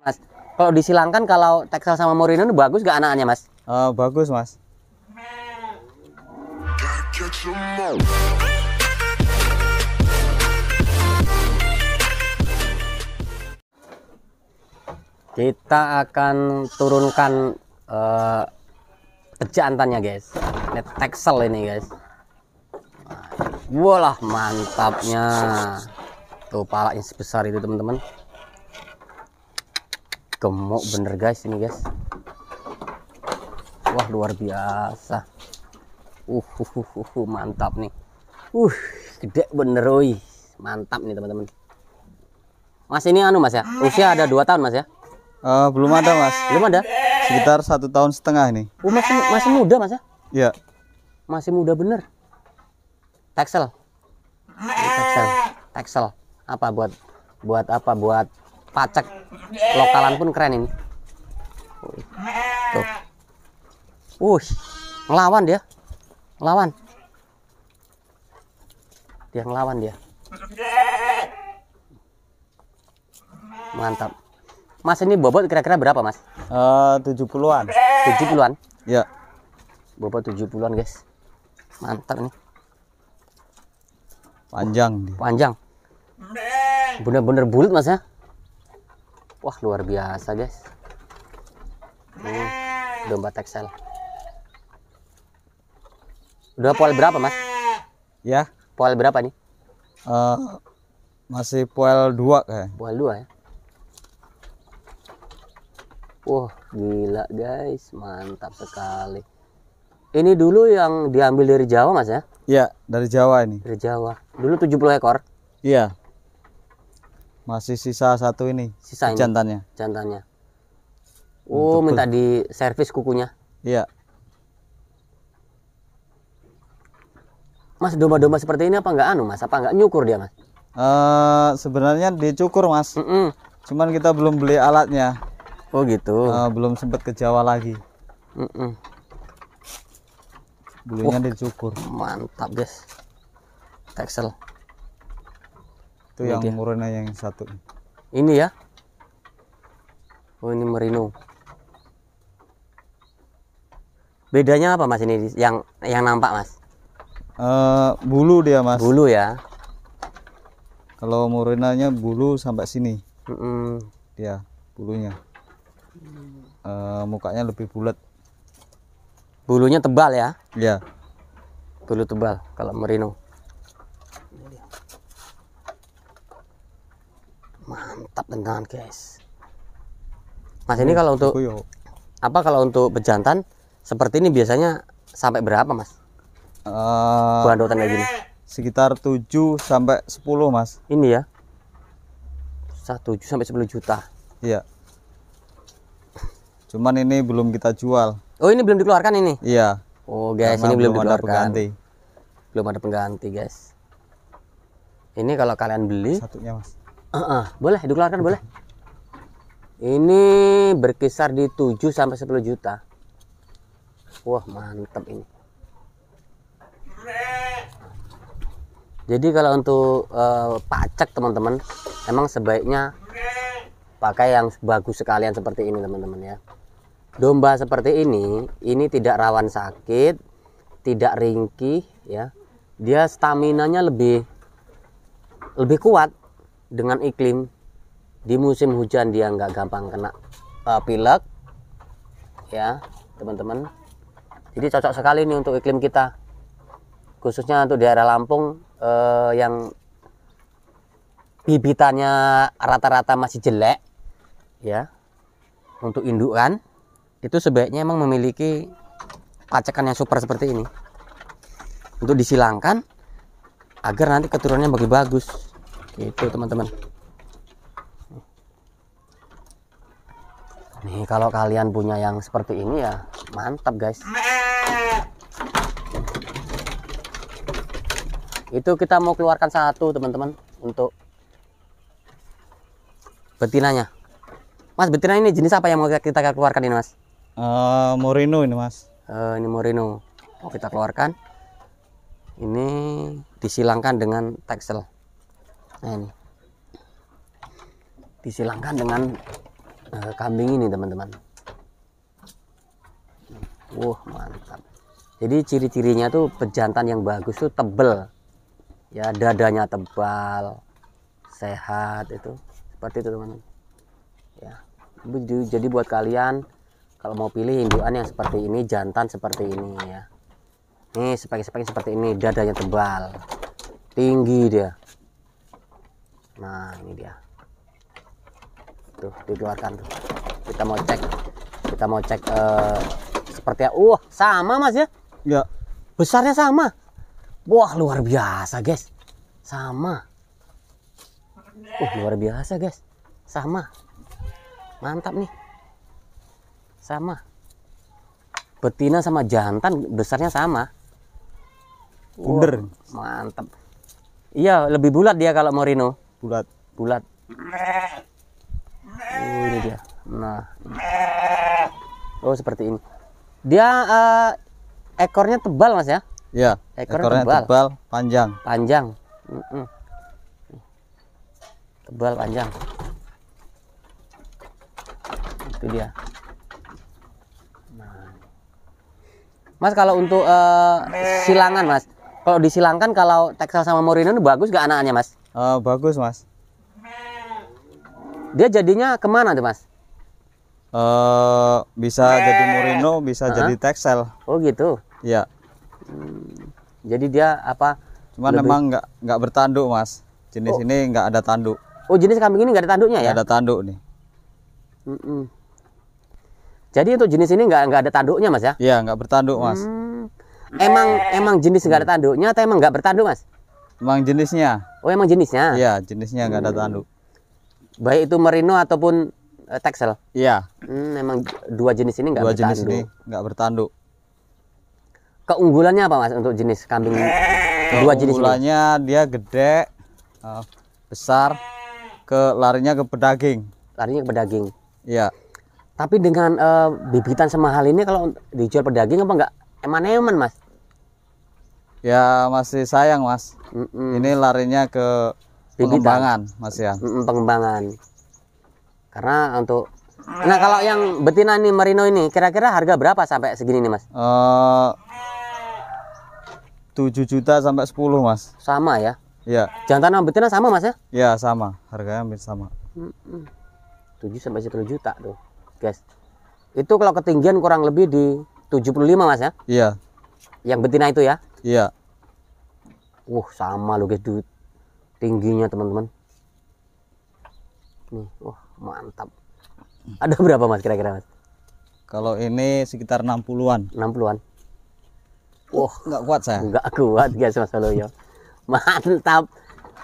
Mas, kalau disilangkan kalau Texel sama Mourinho ini bagus gak anaknya Mas? Uh, bagus Mas. Kita akan turunkan uh, eh, pejantannya guys. Ini Texel ini guys. Walah mantapnya. Tuh palanya sebesar itu teman-teman gemuk bener guys ini guys wah luar biasa uh, uh, uh, uh, uh mantap nih uh gede bener oi mantap nih teman-teman mas ini anu mas ya usia ada dua tahun mas ya uh, belum ada mas belum ada sekitar satu tahun setengah ini uh, masih masih muda mas ya iya masih muda bener teksel teksel Texel apa buat buat apa buat pacek lokalan pun keren ini tuh uh ngelawan dia ngelawan dia ngelawan dia mantap mas ini bobot kira-kira berapa mas uh, 70-an 70-an ya bobot 70-an guys mantap nih panjang panjang bener-bener bulat mas ya wah luar biasa guys ini domba texel udah poel berapa mas ya poel berapa nih uh, masih poel 2 kayak poel 2 ya wah gila guys mantap sekali ini dulu yang diambil dari Jawa mas ya? Iya dari Jawa ini. Dari Jawa. Dulu 70 ekor? Iya. Masih sisa satu ini. Sisa ini. Jantannya. Jantannya. Oh, Untuk minta di servis kukunya. Iya. Mas domba-domba seperti ini apa enggak anu Mas? Apa enggak nyukur dia Mas? Uh, sebenarnya dicukur Mas. Mm -mm. Cuman kita belum beli alatnya. Oh gitu. Uh, belum sempat ke Jawa lagi. Mm -mm. Bulunya oh, dicukur. Mantap guys. Texel itu yang dia. yang satu ini ya oh ini merino bedanya apa mas ini yang yang nampak mas uh, bulu dia mas bulu ya kalau murinanya bulu sampai sini mm -mm. dia bulunya uh, mukanya lebih bulat bulunya tebal ya yeah. bulu tebal kalau merino mantap tendangan guys mas ini kalau untuk apa kalau untuk pejantan seperti ini biasanya sampai berapa mas uh, eh, buah kayak gini sekitar 7 sampai 10 mas ini ya 7 sampai 10 juta iya cuman ini belum kita jual oh ini belum dikeluarkan ini iya oh guys Karena ini belum, belum dikeluarkan ada pengganti belum ada pengganti guys ini kalau kalian beli satunya mas Uh, uh, boleh dikeluarkan boleh. Ini berkisar di 7 sampai 10 juta. Wah, mantap ini. Jadi kalau untuk uh, eh, pacak teman-teman, emang sebaiknya pakai yang bagus sekalian seperti ini teman-teman ya. Domba seperti ini, ini tidak rawan sakit, tidak ringkih ya. Dia staminanya lebih lebih kuat dengan iklim di musim hujan dia nggak gampang kena uh, pilek ya teman-teman jadi cocok sekali nih untuk iklim kita khususnya untuk daerah Lampung uh, yang bibitannya rata-rata masih jelek ya untuk indukan itu sebaiknya emang memiliki pacekan yang super seperti ini untuk disilangkan agar nanti keturunannya bagi bagus itu teman-teman nih kalau kalian punya yang seperti ini ya mantap guys itu kita mau keluarkan satu teman-teman untuk betinanya mas betina ini jenis apa yang mau kita keluarkan ini mas uh, eh, morino ini mas uh, ini morino mau kita keluarkan ini disilangkan dengan teksel nah ini disilangkan dengan uh, kambing ini teman-teman wah -teman. mantap jadi ciri-cirinya tuh pejantan yang bagus tuh tebel ya dadanya tebal sehat itu seperti itu teman-teman ya jadi buat kalian kalau mau pilih induan yang seperti ini jantan seperti ini ya nih spek-spek seperti ini dadanya tebal tinggi dia nah ini dia tuh dikeluarkan tuh kita mau cek kita mau cek uh, seperti uh sama mas ya ya besarnya sama wah luar biasa guys sama uh luar biasa guys sama mantap nih sama betina sama jantan besarnya sama Uder. Wow, mantap. Iya, lebih bulat dia kalau Morino bulat bulat oh, ini dia nah oh seperti ini dia uh, ekornya tebal mas ya ya ekornya, ekornya tebal. tebal panjang panjang mm -mm. tebal panjang itu dia nah. Mas kalau untuk uh, silangan Mas, kalau disilangkan kalau Texel sama Morino ini bagus gak anak-anaknya Mas? Oh, bagus mas. Dia jadinya kemana tuh mas? Uh, bisa jadi eh. Murino, bisa -huh. jadi Texel. Oh gitu. Ya. Hmm, jadi dia apa? Cuman lebih... memang nggak nggak bertanduk mas. Jenis oh. ini nggak ada tanduk. Oh jenis kambing ini nggak ada tanduknya ya? ada tanduk nih. Mm -mm. Jadi untuk jenis ini nggak nggak ada tanduknya mas ya? Iya nggak bertanduk mas. Hmm. Emang emang jenis nggak ada tanduknya atau emang nggak bertanduk mas? Emang jenisnya? Oh emang jenisnya? Iya jenisnya nggak hmm. ada tanduk. Baik itu merino ataupun uh, eh, texel. Iya. Hmm, emang dua jenis ini nggak bertanduk. Dua jenis ini nggak bertanduk. Keunggulannya apa mas untuk jenis kambing dua jenis ini? Keunggulannya dia gede, uh, besar, ke larinya ke pedaging. Larinya ke pedaging. Iya. Tapi dengan uh, bibitan semahal ini kalau dijual pedaging apa nggak eman-eman mas? ya masih sayang mas mm -mm. ini larinya ke Bibitan. pengembangan mas ya mm -mm, pengembangan karena untuk ah. nah kalau yang betina ini merino ini kira-kira harga berapa sampai segini nih mas eh, uh, 7 juta sampai 10 mas sama ya ya jantan sama betina sama mas ya ya sama harganya hampir sama mm -mm. 7 sampai 10 juta tuh guys itu kalau ketinggian kurang lebih di 75 mas ya iya yang betina itu ya Iya. Wah, uh, sama loh duit tingginya, teman-teman. Nih, wah, uh, mantap. Ada berapa, Mas, kira-kira, Mas? Kalau ini sekitar 60-an. 60-an. Wah, uh, nggak kuat saya. Nggak kuat, guys, Mas ya. mantap.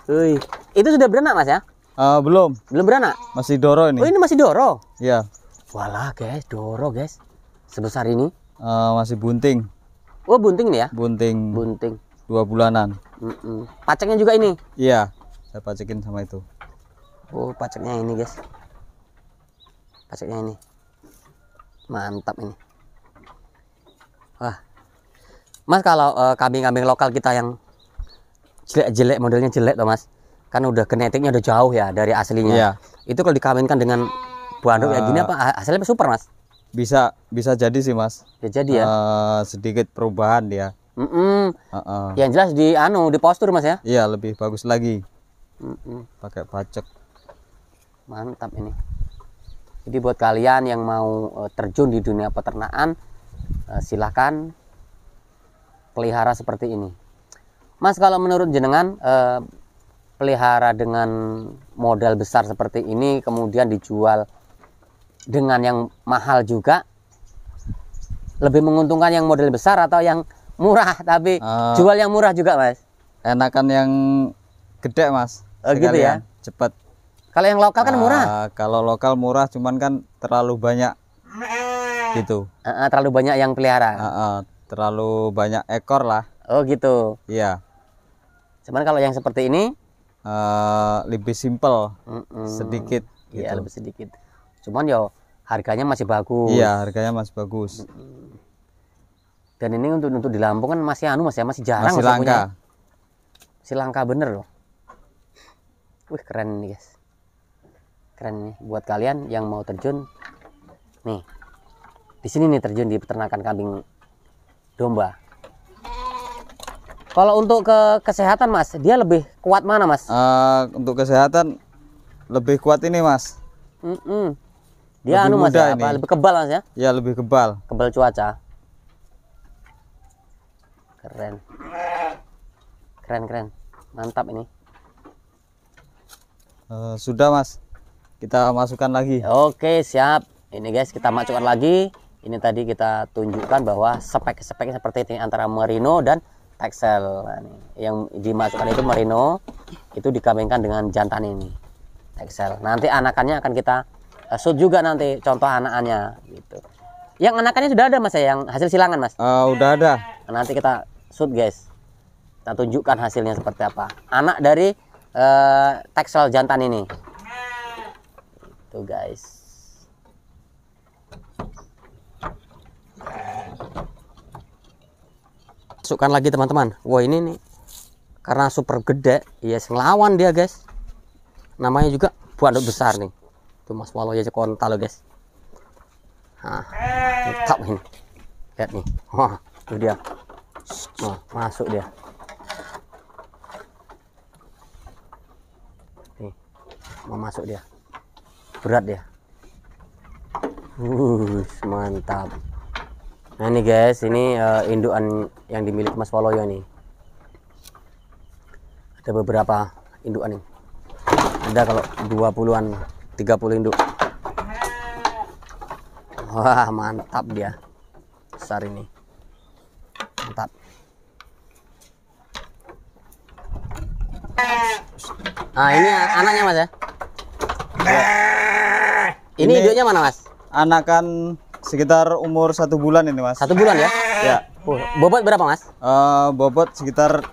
Wih. Itu sudah beranak, Mas ya? Uh, belum. Belum beranak? Masih doro ini. Oh, ini masih doro? Iya. Walah, guys, doro, guys. Sebesar ini? Uh, masih bunting. Oh bunting nih ya? Bunting. Bunting. Dua bulanan. Mm -mm. Paceknya juga ini? Iya, saya pacekin sama itu. Oh paceknya ini guys. Paceknya ini. Mantap ini. Wah. Mas kalau eh, kambing-kambing lokal kita yang jelek-jelek modelnya jelek toh mas, kan udah genetiknya udah jauh ya dari aslinya. Iya. Itu kalau dikawinkan dengan buah uh, ya gini eh. apa hasilnya super mas? bisa bisa jadi sih mas ya jadi ya uh, sedikit perubahan ya mm -mm. Uh -uh. yang jelas di anu di postur mas ya iya lebih bagus lagi mm -mm. pakai pacek mantap ini jadi buat kalian yang mau eh, terjun di dunia peternakan eh, silahkan pelihara seperti ini mas kalau menurut jenengan uh, pelihara dengan modal besar seperti ini kemudian dijual dengan yang mahal juga lebih menguntungkan yang model besar atau yang murah tapi uh, jual yang murah juga mas enakan yang gede mas oh, gitu ya cepat kalau yang lokal kan ah, murah uh, kalau lokal murah cuman kan terlalu banyak gitu uh, uh, terlalu banyak yang pelihara uh, uh, terlalu banyak ekor lah oh gitu iya cuman kalau yang seperti ini uh, lebih simpel uh, uh, sedikit iya gitu. lebih sedikit cuman yo harganya masih bagus iya harganya masih bagus dan ini untuk untuk di Lampung kan masih anu masih masih jarang masih langka punya. masih langka bener loh wih keren nih guys keren nih buat kalian yang mau terjun nih di sini nih terjun di peternakan kambing domba kalau untuk ke kesehatan mas dia lebih kuat mana mas uh, untuk kesehatan lebih kuat ini mas mm -mm dia lebih ya, anu mas ya, apa, lebih kebal mas ya? Ya lebih kebal. Kebal cuaca. Keren. Keren keren. Mantap ini. Uh, sudah mas, kita masukkan lagi. Oke siap. Ini guys kita masukkan lagi. Ini tadi kita tunjukkan bahwa spek-speknya seperti ini antara merino dan texel. Nah, yang dimasukkan itu merino itu dikawinkan dengan jantan ini Excel nanti anakannya akan kita Eh, shoot juga nanti contoh anakannya gitu. Yang anakannya sudah ada mas ya, yang hasil silangan mas. Uh, udah ada. Nanti kita shoot guys, kita tunjukkan hasilnya seperti apa. Anak dari uh, jantan ini. Tuh guys. Masukkan lagi teman-teman. Wah ini nih karena super gede, ya yes, ngelawan dia guys. Namanya juga buat besar nih tuh mas walau aja kontal loh guys nah mantap eh. ini lihat nih wah itu dia nah, masuk dia nih mau masuk dia berat dia uh mantap nah ini guys ini uh, indukan yang dimiliki mas Waloyo nih ada beberapa indukan ini, ada kalau 20-an 30 induk wah mantap dia besar ini mantap nah ini anaknya mas ya ini, induknya mana mas anakan sekitar umur satu bulan ini mas satu bulan ya ya oh, bobot berapa mas uh, bobot sekitar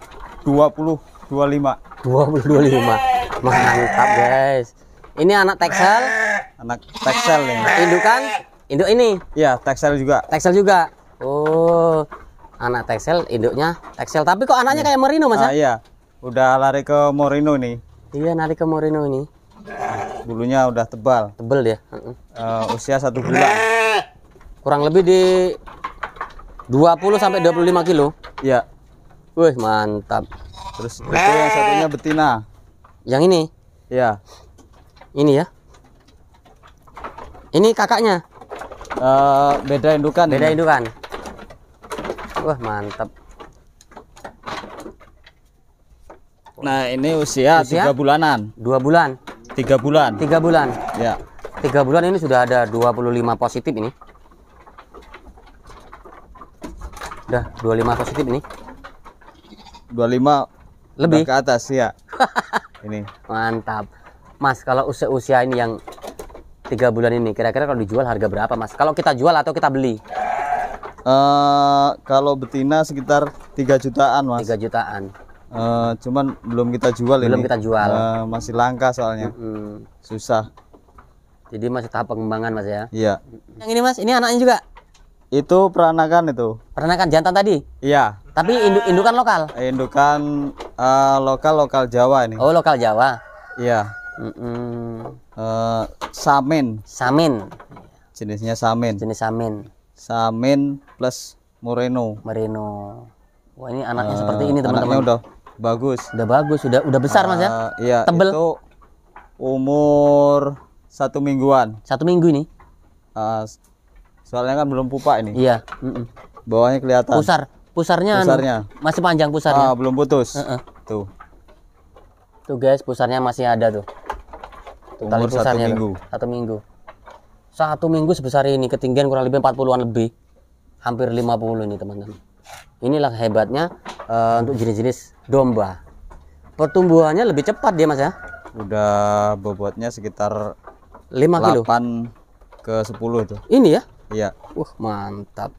20 25 20 25 mantap guys ini anak Texel. Anak Texel ya. Indukan? Induk ini. Ya, Texel juga. Texel juga. Oh. Anak Texel, induknya Texel. Tapi kok anaknya kayak Merino, Mas? Ya? Ah, iya. Udah lari ke Merino nih. Iya, lari ke Merino ini. Bulunya udah tebal. Tebal dia. Uh, usia satu bulan. Kurang lebih di 20 sampai 25 kilo. Ya, Wih, mantap. Terus itu yang satunya betina. Yang ini? Ya ini ya ini kakaknya uh, beda indukan beda ini. indukan wah mantap nah ini usia, tiga bulanan dua bulan tiga bulan tiga bulan ya tiga bulan ini sudah ada 25 positif ini udah 25 positif ini 25 lebih ke atas ya ini mantap Mas, kalau usia-usia ini yang tiga bulan ini, kira-kira kalau dijual harga berapa, Mas? Kalau kita jual atau kita beli? Uh, kalau betina sekitar 3 jutaan, Mas. Tiga jutaan. Uh, cuman belum kita jual belum ini. Belum kita jual. Uh, masih langka soalnya. Mm -hmm. Susah. Jadi masih tahap pengembangan, Mas ya. Iya. Yang ini, Mas, ini anaknya juga. Itu peranakan itu. Peranakan jantan tadi? Iya. Tapi indu indukan lokal. Indukan uh, lokal lokal Jawa ini. Oh, lokal Jawa. Iya. Mm -mm. Uh, samin. Samin. Jenisnya samin. Jenis samin. Samin plus moreno. Moreno. Wah ini anaknya uh, seperti ini teman-teman. Anaknya udah bagus. Udah bagus, udah udah besar uh, mas ya. Eh, iya. Tebel. Itu umur satu mingguan. Satu minggu ini. Uh, soalnya kan belum pupa ini. Iya. Mm -mm. Bawahnya kelihatan. Pusar. Pusarnya, anu, pusarnya. Anu, masih panjang pusarnya. uh, belum putus. Uh -uh. Tuh. Tuh guys, pusarnya masih ada tuh. Umur tali satu ya, minggu. Satu minggu. Satu minggu sebesar ini ketinggian kurang lebih 40-an lebih. Hampir lima puluh ini teman-teman. Inilah hebatnya uh, untuk jenis-jenis domba. Pertumbuhannya lebih cepat dia Mas ya. Udah bobotnya sekitar lima kilo. 8 ke sepuluh itu. Ini ya? Iya. uh, mantap.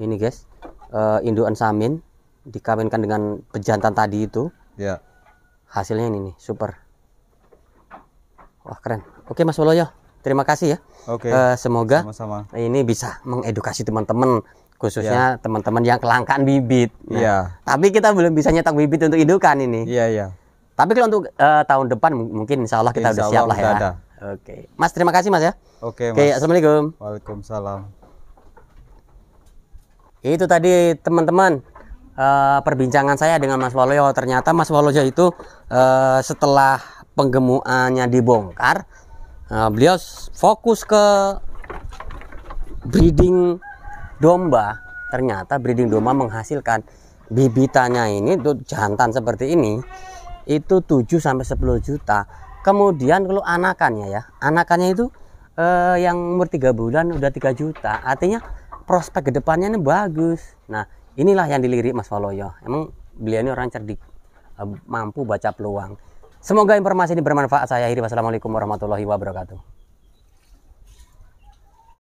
Ini guys, uh, induan samin dikawinkan dengan pejantan tadi itu. Iya. Hasilnya ini nih, super. Wah keren. Oke Mas Waloyo, terima kasih ya. Oke. Uh, semoga Sama -sama. ini bisa mengedukasi teman-teman khususnya yeah. teman-teman yang kelangkaan bibit. Nah, iya. Nah, yeah. Tapi kita belum bisa nyetak bibit untuk indukan ini. Iya yeah, iya. Yeah. Tapi kalau untuk uh, tahun depan mungkin Insya Allah kita insya udah siap lah ya. Ada. Oke, Mas terima kasih Mas ya. Oke. Oke, mas. assalamualaikum. Waalaikumsalam. Itu tadi teman-teman uh, perbincangan saya dengan Mas Waloyo. Ternyata Mas Waloyo itu uh, setelah Penggemuannya dibongkar nah, beliau fokus ke breeding domba ternyata breeding domba menghasilkan bibitannya ini tuh jantan seperti ini itu 7 sampai 10 juta. Kemudian kalau anakannya ya, anakannya itu eh, yang umur 3 bulan udah 3 juta. Artinya prospek kedepannya ini bagus. Nah, inilah yang dilirik Mas Waloyo. Emang beliau ini orang cerdik, eh, mampu baca peluang. Semoga informasi ini bermanfaat. Saya akhiri. Wassalamualaikum warahmatullahi wabarakatuh.